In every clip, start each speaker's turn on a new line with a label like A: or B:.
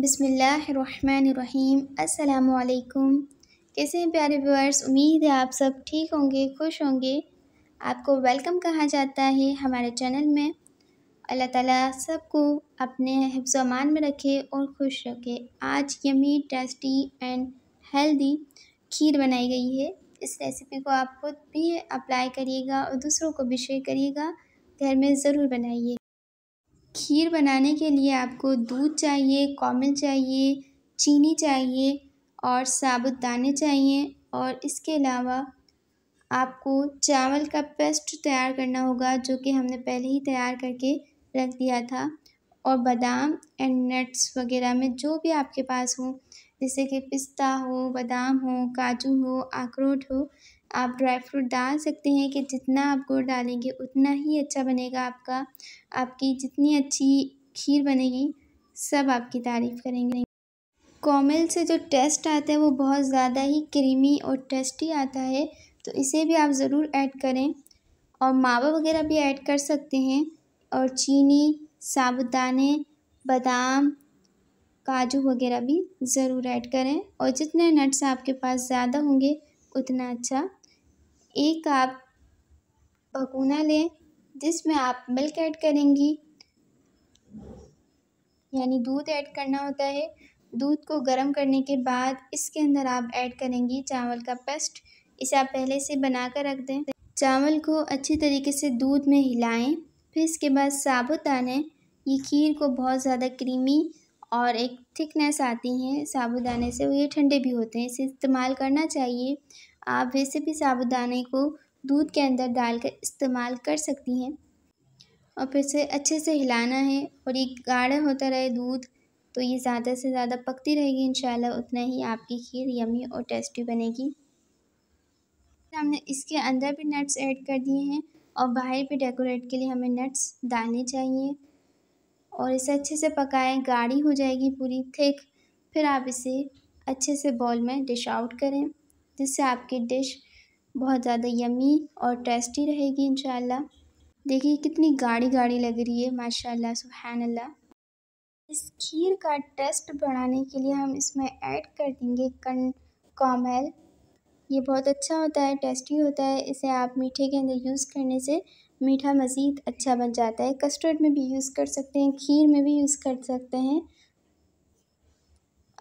A: बिसमीम् अल्लाम कैसे हैं प्यारे व्यूअर्स उम्मीद है आप सब ठीक होंगे खुश होंगे आपको वेलकम कहा जाता है हमारे चैनल में अल्लाह ताला सबको अपने हिफ्जमान में रखे और खुश रखे आज yummy tasty and healthy kheer बनाई गई है इस रेसिपी को आप खुद भी अप्लाई करिएगा और दूसरों को भी शेयर करिएगा घर में ज़रूर बनाइए खीर बनाने के लिए आपको दूध चाहिए कॉमिल चाहिए चीनी चाहिए और साबुत दाने चाहिए और इसके अलावा आपको चावल का पेस्ट तैयार करना होगा जो कि हमने पहले ही तैयार करके रख दिया था और बादाम एंड नट्स वगैरह में जो भी आपके पास हो जैसे कि पिस्ता हो बादाम हो काजू हो अखरोट हो आप ड्राई फ्रूट डाल सकते हैं कि जितना आप गुड़ डालेंगे उतना ही अच्छा बनेगा आपका आपकी जितनी अच्छी खीर बनेगी सब आपकी तारीफ़ करेंगे कॉमल से जो टेस्ट आता है वो बहुत ज़्यादा ही क्रीमी और टेस्टी आता है तो इसे भी आप ज़रूर ऐड करें और मावा वगैरह भी ऐड कर सकते हैं और चीनी साबुत दाने बादाम काजू वगैरह भी ज़रूर ऐड करें और जितने नट्स आपके पास ज़्यादा होंगे उतना अच्छा एक आप भगोना लें जिसमें आप मिल्क ऐड करेंगी यानी दूध ऐड करना होता है दूध को गर्म करने के बाद इसके अंदर आप ऐड करेंगी चावल का पेस्ट इसे आप पहले से बना कर रख दें चावल को अच्छी तरीके से दूध में हिलाएं फिर इसके बाद साबुत आने ये खीर को बहुत ज़्यादा क्रीमी और एक थिकनेस आती हैं साबुदाने से ये ठंडे भी होते हैं इसे इस्तेमाल करना चाहिए आप वैसे भी साबुदाने को दूध के अंदर डालकर इस्तेमाल कर सकती हैं और फिर से अच्छे से हिलाना है और ये गाढ़ा होता रहे दूध तो ये ज़्यादा से ज़्यादा पकती रहेगी इन उतना ही आपकी खीर यमी और टेस्टी बनेगी हमने इसके अंदर भी नट्स ऐड कर दिए हैं और बाहर भी डेकोरेट के लिए हमें नट्स डालने चाहिए और इसे अच्छे से पकाएं गाढ़ी हो जाएगी पूरी थिक फिर आप इसे अच्छे से बॉल में डिश आउट करें जिससे आपकी डिश बहुत ज़्यादा यमी और टेस्टी रहेगी इन देखिए कितनी गाढ़ी गाढ़ी लग रही है माशाल्लाह सुबहान अल्लाह इस खीर का टेस्ट बढ़ाने के लिए हम इसमें ऐड कर देंगे कन कॉमल ये बहुत अच्छा होता है टेस्टी होता है इसे आप मीठे के अंदर यूज़ करने से मीठा मज़ीद अच्छा बन जाता है कस्टर्ड में भी यूज़ कर सकते हैं खीर में भी यूज़ कर सकते हैं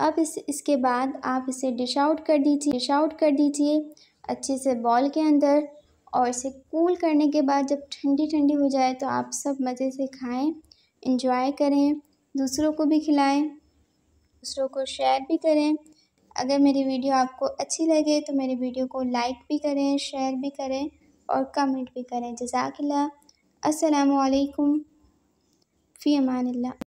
A: अब इस इसके बाद आप इसे डिश आउट कर दीजिए डिश आउट कर दीजिए अच्छे से बॉल के अंदर और इसे कूल करने के बाद जब ठंडी ठंडी हो जाए तो आप सब मज़े से खाएं इंजॉय करें दूसरों को भी खिलाएं दूसरों को शेयर भी करें अगर मेरी वीडियो आपको अच्छी लगे तो मेरी वीडियो को लाइक भी करें शेयर भी करें और कमेंट भी करें जजाकल्ला असलकुम फ़ी अमान